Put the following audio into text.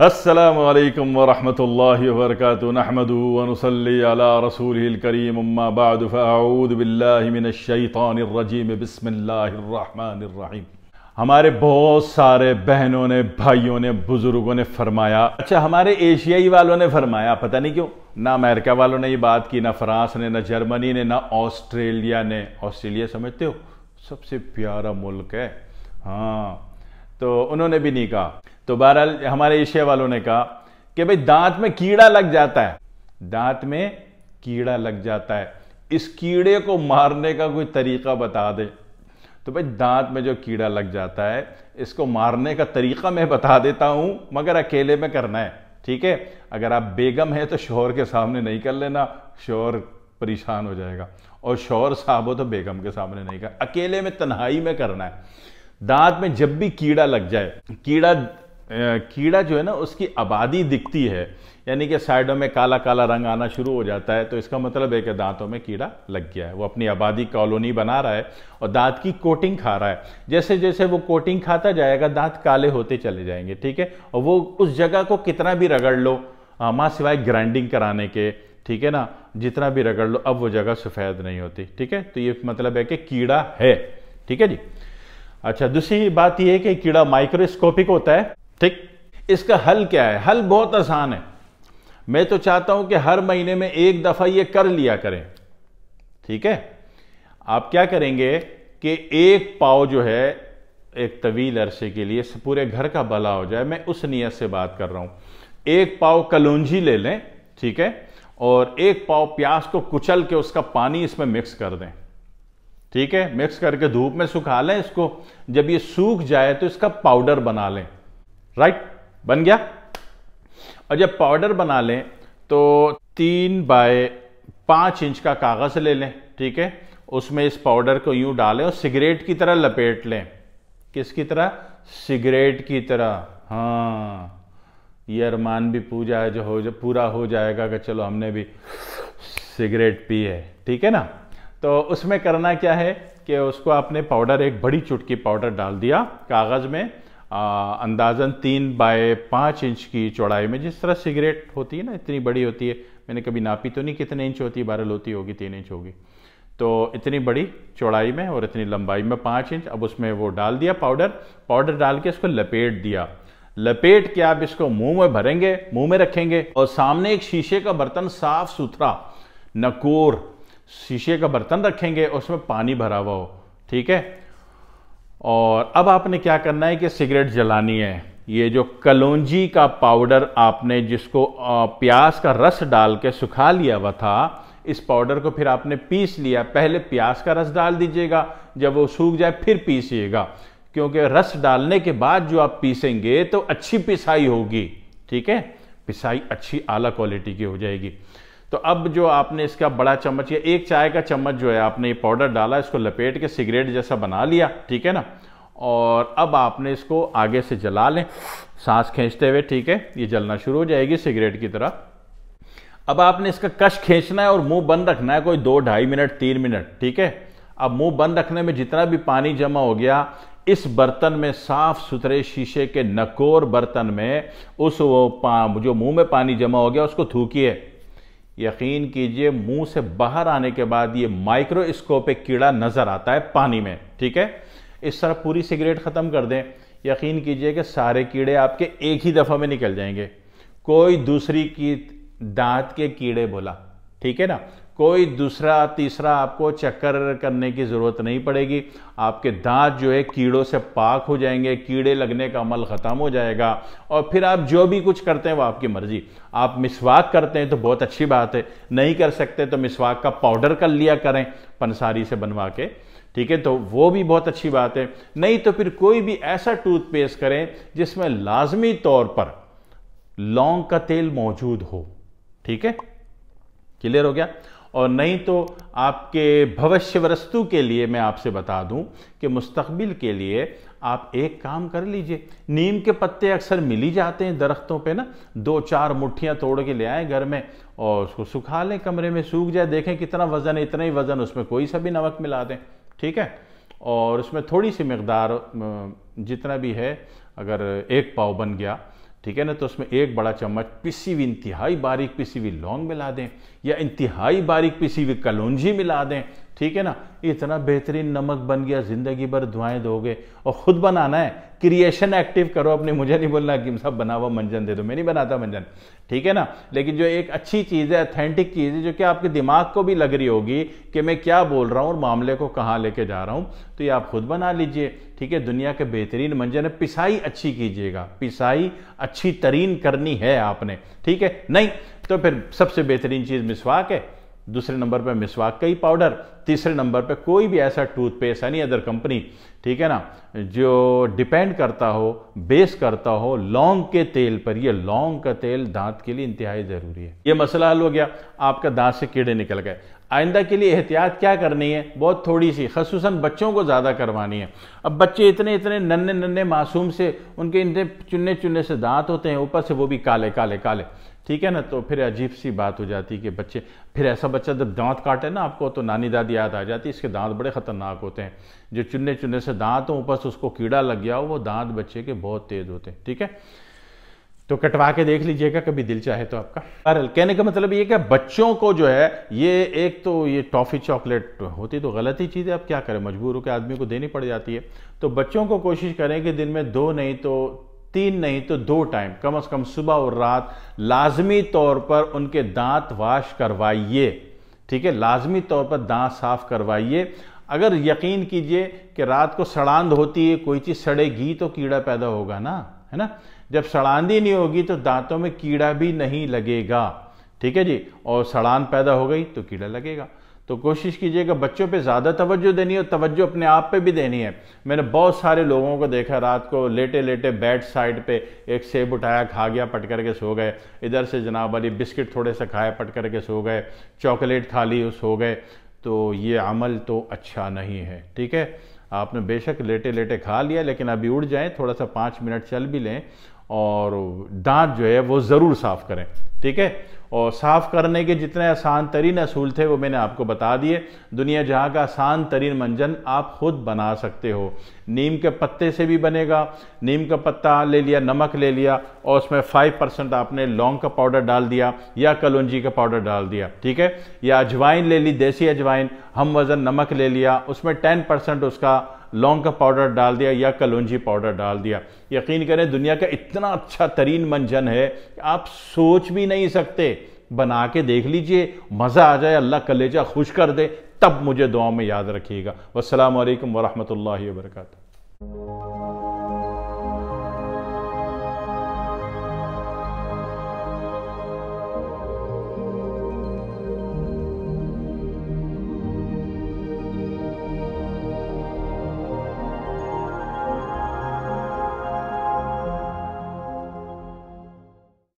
فأعوذ वरहमत من الشيطان الرجيم بسم الله الرحمن الرحيم हमारे बहुत सारे बहनों ने भाइयों ने बुज़ुर्गों ने फरमाया अच्छा हमारे एशियाई वालों ने फरमाया पता नहीं क्यों ना अमेरिका वालों ने ये बात की ना फ्रांस ने ना जर्मनी ने ना ऑस्ट्रेलिया ने ऑस्ट्रेलिया समझते हो सबसे प्यारा मुल्क है हाँ तो उन्होंने भी नहीं कहा तो बहरहाल हमारे एशिया वालों ने कहा कि भाई दांत में कीड़ा लग जाता है दांत में कीड़ा लग जाता है इस कीड़े को मारने का कोई तरीका बता दे तो भाई दांत में जो कीड़ा लग जाता है इसको मारने का तरीका मैं बता देता हूं मगर अकेले में करना है ठीक है अगर आप बेगम हैं तो शोर के सामने नहीं कर लेना शोर परेशान हो जाएगा और शोर साहब हो तो बेगम के सामने नहीं कर अकेले में तन्हाई में करना है दांत में जब भी कीड़ा लग जाए कीड़ा कीड़ा जो है ना उसकी आबादी दिखती है यानी कि साइडों में काला काला रंग आना शुरू हो जाता है तो इसका मतलब है कि दांतों में कीड़ा लग गया है वो अपनी आबादी कॉलोनी बना रहा है और दांत की कोटिंग खा रहा है जैसे जैसे वो कोटिंग खाता जाएगा दांत काले होते चले जाएंगे ठीक है और वो उस जगह को कितना भी रगड़ लो माँ सिवाय ग्राइंडिंग कराने के ठीक है ना जितना भी रगड़ लो अब वो जगह सफ़ेद नहीं होती ठीक है तो ये मतलब है कि कीड़ा है ठीक है जी अच्छा दूसरी बात यह है कि कीड़ा माइक्रोस्कोपिक होता है ठीक इसका हल क्या है हल बहुत आसान है मैं तो चाहता हूं कि हर महीने में एक दफा ये कर लिया करें ठीक है आप क्या करेंगे कि एक पाव जो है एक तवील अरसे के लिए पूरे घर का भला हो जाए मैं उस नीयत से बात कर रहा हूं एक पाव कलौजी ले लें ठीक है और एक पाव प्याज को कुचल के उसका पानी इसमें मिक्स कर दें ठीक है मिक्स करके धूप में सुखा लें इसको जब ये सूख जाए तो इसका पाउडर बना लें राइट बन गया और जब पाउडर बना लें तो तीन बाय पाँच इंच का कागज़ ले लें ठीक है उसमें इस पाउडर को यूं डालें और सिगरेट की तरह लपेट लें किसकी तरह सिगरेट की तरह हाँ ये अरमान भी पूजा है जो हो जो पूरा हो जाएगा कि चलो हमने भी सिगरेट पी है ठीक है ना तो उसमें करना क्या है कि उसको आपने पाउडर एक बड़ी चुटकी पाउडर डाल दिया कागज़ में अंदाज़न तीन बाय पाँच इंच की चौड़ाई में जिस तरह सिगरेट होती है ना इतनी बड़ी होती है मैंने कभी नापी तो नहीं कितने इंच होती है बारह होती होगी तीन इंच होगी तो इतनी बड़ी चौड़ाई में और इतनी लंबाई में पाँच इंच अब उसमें वो डाल दिया पाउडर पाउडर डाल के इसको लपेट दिया लपेट के आप इसको मुंह में भरेंगे मुंह में रखेंगे और सामने एक शीशे का बर्तन साफ सुथरा नकोर शीशे का बर्तन रखेंगे और उसमें पानी भरा हुआ हो ठीक है और अब आपने क्या करना है कि सिगरेट जलानी है ये जो कलौजी का पाउडर आपने जिसको प्याज का रस डाल के सुखा लिया हुआ था इस पाउडर को फिर आपने पीस लिया पहले प्याज का रस डाल दीजिएगा जब वो सूख जाए फिर पीसिएगा क्योंकि रस डालने के बाद जो आप पीसेंगे तो अच्छी पिसाई होगी ठीक है पिसाई अच्छी आला क्वालिटी की हो जाएगी तो अब जो आपने इसका बड़ा चम्मच या एक चाय का चम्मच जो है आपने ये पाउडर डाला इसको लपेट के सिगरेट जैसा बना लिया ठीक है ना और अब आपने इसको आगे से जला लें सांस खींचते हुए ठीक है ये जलना शुरू हो जाएगी सिगरेट की तरह अब आपने इसका कश खींचना है और मुंह बंद रखना है कोई दो ढाई मिनट तीन मिनट ठीक है अब मुंह बंद रखने में जितना भी पानी जमा हो गया इस बर्तन में साफ सुथरे शीशे के नकोर बर्तन में उस वो जो मुंह में पानी जमा हो गया उसको थूकिए यकीन कीजिए मुंह से बाहर आने के बाद ये माइक्रोस्कोपिक कीड़ा नज़र आता है पानी में ठीक है इस तरह पूरी सिगरेट ख़त्म कर दें यकीन कीजिए कि सारे कीड़े आपके एक ही दफ़ा में निकल जाएंगे कोई दूसरी की दांत के कीड़े बोला ठीक है ना कोई दूसरा तीसरा आपको चक्कर करने की ज़रूरत नहीं पड़ेगी आपके दांत जो है कीड़ों से पाक हो जाएंगे कीड़े लगने का अमल ख़त्म हो जाएगा और फिर आप जो भी कुछ करते हैं वो आपकी मर्ज़ी आप मिसवाक करते हैं तो बहुत अच्छी बात है नहीं कर सकते तो मिसवाक का पाउडर कर लिया करें पंसारी से बनवा के ठीक है तो वो भी बहुत अच्छी बात है नहीं तो फिर कोई भी ऐसा टूथपेस्ट करें जिसमें लाजमी तौर पर लौंग का तेल मौजूद हो ठीक है क्लियर हो गया और नहीं तो आपके भविष्य वस्तु के लिए मैं आपसे बता दूं कि मुस्तकबिल के लिए आप एक काम कर लीजिए नीम के पत्ते अक्सर मिल ही जाते हैं दरख्तों पे ना दो चार मुठियाँ तोड़ के ले आए घर में और उसको सुखा लें कमरे में सूख जाए देखें कितना वज़न है इतना ही वज़न उसमें कोई सा भी नमक मिला दें ठीक है और उसमें थोड़ी सी मकदार जितना भी है अगर एक पाव बन गया ठीक है ना तो उसमें एक बड़ा चम्मच पिसी हुई इंतहाई बारीक पिसी हुई लौंग मिला दें या इंतहाई बारीक पिसी हुई कलौंजी मिला दें ठीक है ना इतना बेहतरीन नमक बन गया जिंदगी भर धुआं दोगे और खुद बनाना है क्रिएशन एक्टिव करो अपने मुझे नहीं बोलना कि साहब बना हुआ मंजन दे दो मैं नहीं बनाता मंजन ठीक है ना लेकिन जो एक अच्छी चीज़ है अथेंटिक चीज़ है जो कि आपके दिमाग को भी लग रही होगी कि मैं क्या बोल रहा हूँ और मामले को कहाँ लेके जा रहा हूँ तो ये आप खुद बना लीजिए ठीक है दुनिया के बेहतरीन मंजन है पिसाई अच्छी कीजिएगा पिसाई अच्छी तरीन करनी है आपने ठीक है नहीं तो फिर सबसे बेहतरीन चीज़ मिसवाक है दूसरे नंबर पे मिसवाक का ही पाउडर तीसरे नंबर पे कोई भी ऐसा टूथपेस्ट एनी अदर कंपनी ठीक है ना जो डिपेंड करता हो बेस करता हो लौंग के तेल पर ये लौंग का तेल दांत के लिए इंतहाई ज़रूरी है ये मसला हल हो गया आपका दांत से कीड़े निकल गए आइंदा के लिए एहतियात क्या करनी है बहुत थोड़ी सी खसूस बच्चों को ज़्यादा करवानी है अब बच्चे इतने इतने नन्हे नन्हे मासूम से उनके इतने चुने चुने से दांत होते हैं ऊपर से वो भी काले काले काले ठीक है ना तो फिर अजीब सी बात हो जाती कि बच्चे फिर ऐसा बच्चा जब दांत काटे ना आपको तो नानी दादी याद आ जाती इसके दांत बड़े ख़तरनाक होते हैं जो चुने चुने से दांत हो ऊपर से उसको कीड़ा लग गया हो वो दांत बच्चे के बहुत तेज़ होते हैं ठीक है तो कटवा के देख लीजिएगा कभी दिल चाहे तो आपका अरे कहने का मतलब ये क्या बच्चों को जो है ये एक तो ये टॉफ़ी चॉकलेट होती तो गलत ही चीज़ है आप क्या करें मजबूर होकर आदमी को देनी पड़ जाती है तो बच्चों को कोशिश करें कि दिन में दो नहीं तो तीन नहीं तो दो टाइम कम से कम सुबह और रात लाजमी तौर पर उनके दांत वाश करवाइए ठीक है लाजमी तौर पर दांत साफ करवाइए अगर यकीन कीजिए कि रात को सड़ांध होती है कोई चीज़ सड़ेगी तो कीड़ा पैदा होगा ना है ना जब सड़ांधी नहीं होगी तो दांतों में कीड़ा भी नहीं लगेगा ठीक है जी और सड़ान पैदा हो गई तो कीड़ा लगेगा तो कोशिश कीजिएगा बच्चों पे ज़्यादा तवज्जो देनी है और तवज्जो अपने आप पे भी देनी है मैंने बहुत सारे लोगों को देखा रात को लेटे लेटे बेड साइड पे एक सेब उठाया खा गया पट करके सो गए इधर से जनाब वाली बिस्किट थोड़े से खाए पट करके सो गए चॉकलेट खा ली सो गए तो ये अमल तो अच्छा नहीं है ठीक है आपने बेशक लेटे लेटे खा लिया लेकिन अभी उठ जाएँ थोड़ा सा पाँच मिनट चल भी लें और दांत जो है वो ज़रूर साफ़ करें ठीक है और साफ़ करने के जितने आसान तरीन असूल थे वो मैंने आपको बता दिए दुनिया जहाँ का आसान तरीन मंजन आप ख़ुद बना सकते हो नीम के पत्ते से भी बनेगा नीम का पत्ता ले लिया नमक ले लिया और उसमें फाइव परसेंट आपने लौंग का पाउडर डाल दिया या कलौजी का पाउडर डाल दिया ठीक है या अजवाइन ले ली देसी अजवाइन हम वज़न नमक ले लिया उसमें टेन परसेंट उसका लौंग का पाउडर डाल दिया या कलौजी पाउडर डाल दिया यकीन करें दुनिया का इतना अच्छा तरीन मंजन है कि आप सोच भी नहीं सकते बना के देख लीजिए मज़ा आ जाए अल्लाह कलेजा खुश कर दे तब मुझे दुआ में याद रखिएगा वालकम वरहमल वर्का